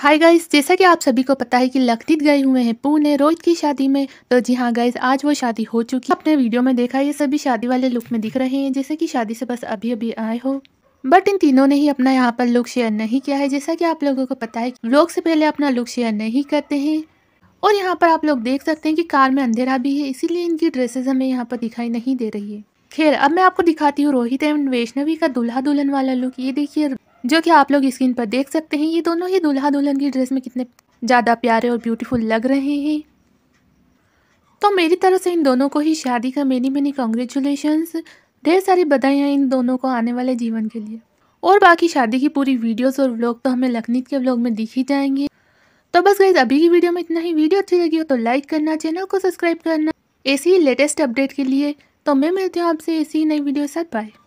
hi guys जैसा कि आप सभी को पता है कि लखनीत गए हुए हैं पुणे रोहित की शादी में तो जी हाँ गाइस आज वो शादी हो चुकी अपने वीडियो में देखा ये सभी शादी वाले लुक में दिख रहे हैं जैसे कि शादी से बस अभी अभी आए हो बट इन तीनों ने ही अपना यहाँ पर लुक शेयर नहीं किया है जैसा कि आप लोगों को पता है लोग से पहले अपना लुक शेयर नहीं करते हैं और यहाँ पर आप लोग देख सकते हैं कि कार में अंधेरा भी है इसीलिए इनकी ड्रेसेस हमें यहाँ पर दिखाई नहीं दे रही है खैर अब मैं आपको दिखाती हूँ रोहित एंड वैष्णवी का दुल्हा दुल्हन वाला लुक ये देखिए जो कि आप लोग स्क्रीन पर देख सकते हैं ये दोनों ही दूल्हा दुल्हन की ड्रेस में कितने ज़्यादा प्यारे और ब्यूटीफुल लग रहे हैं तो मेरी तरफ से इन दोनों को ही शादी का मेनी मेनी कॉन्ग्रेचुलेशंस ढेर सारी बधाइयाँ इन दोनों को आने वाले जीवन के लिए और बाकी शादी की पूरी वीडियोस और व्लॉग तो हमें लखनीत के व्लॉग में दिख ही जाएंगे तो बस गई अभी की वीडियो में इतना ही वीडियो अच्छी लगी हो तो लाइक करना चैनल को सब्सक्राइब करना ऐसी ही लेटेस्ट अपडेट के लिए तो मैं मिलती हूँ आपसे ऐसी ही नई वीडियो के साथ बाय